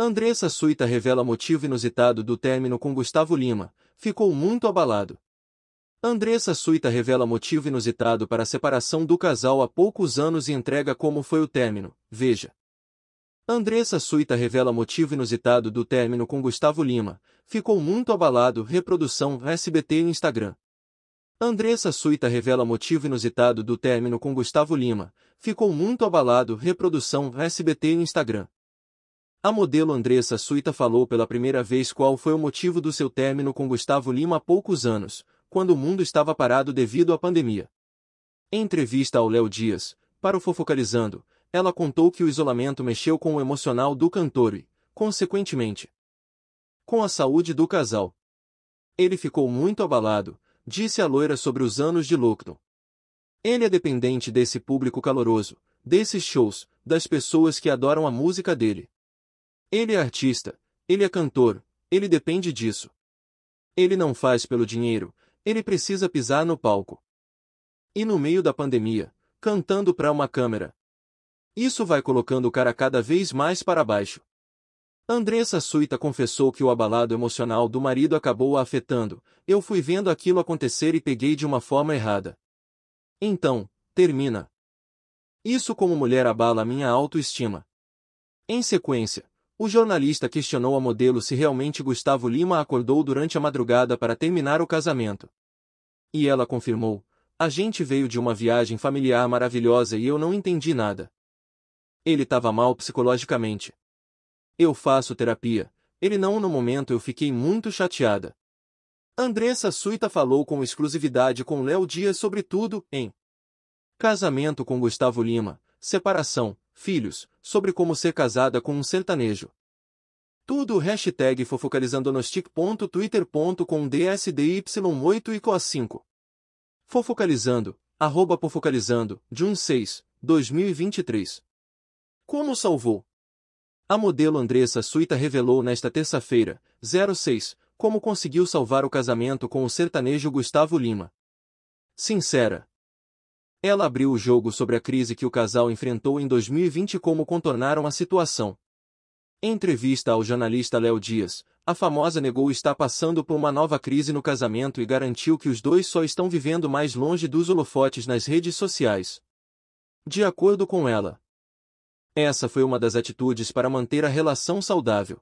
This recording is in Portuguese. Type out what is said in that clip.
Andressa Suíta revela motivo inusitado do término com Gustavo Lima, ficou muito abalado. Andressa Suíta revela motivo inusitado para a separação do casal há poucos anos e entrega como foi o término, veja. Andressa Suíta revela motivo inusitado do término com Gustavo Lima, ficou muito abalado, reprodução SBT no Instagram. Andressa Suíta revela motivo inusitado do término com Gustavo Lima, ficou muito abalado, reprodução SBT no Instagram. A modelo Andressa Suíta falou pela primeira vez qual foi o motivo do seu término com Gustavo Lima há poucos anos, quando o mundo estava parado devido à pandemia. Em entrevista ao Léo Dias, para o Fofocalizando, ela contou que o isolamento mexeu com o emocional do cantor e, consequentemente, com a saúde do casal. Ele ficou muito abalado, disse a loira sobre os anos de lockdown. Ele é dependente desse público caloroso, desses shows, das pessoas que adoram a música dele. Ele é artista, ele é cantor, ele depende disso. Ele não faz pelo dinheiro, ele precisa pisar no palco. E no meio da pandemia, cantando para uma câmera. Isso vai colocando o cara cada vez mais para baixo. Andressa Suita confessou que o abalado emocional do marido acabou a afetando. Eu fui vendo aquilo acontecer e peguei de uma forma errada. Então, termina. Isso como mulher abala minha autoestima. Em sequência, o jornalista questionou a modelo se realmente Gustavo Lima acordou durante a madrugada para terminar o casamento. E ela confirmou: A gente veio de uma viagem familiar maravilhosa e eu não entendi nada. Ele estava mal psicologicamente. Eu faço terapia. Ele não no momento eu fiquei muito chateada. Andressa Suita falou com exclusividade com Léo Dias sobre tudo em Casamento com Gustavo Lima, separação, filhos, sobre como ser casada com um sertanejo. Tudo hashtag fofocalizandonostic.twitter.com dsdy8 e coa5. Fofocalizando, arroba fofocalizando, 6, 2023. Como salvou? A modelo Andressa Suíta revelou nesta terça-feira, 06, como conseguiu salvar o casamento com o sertanejo Gustavo Lima. Sincera, ela abriu o jogo sobre a crise que o casal enfrentou em 2020 e como contornaram a situação. Em entrevista ao jornalista Léo Dias, a famosa negou estar passando por uma nova crise no casamento e garantiu que os dois só estão vivendo mais longe dos holofotes nas redes sociais. De acordo com ela, essa foi uma das atitudes para manter a relação saudável.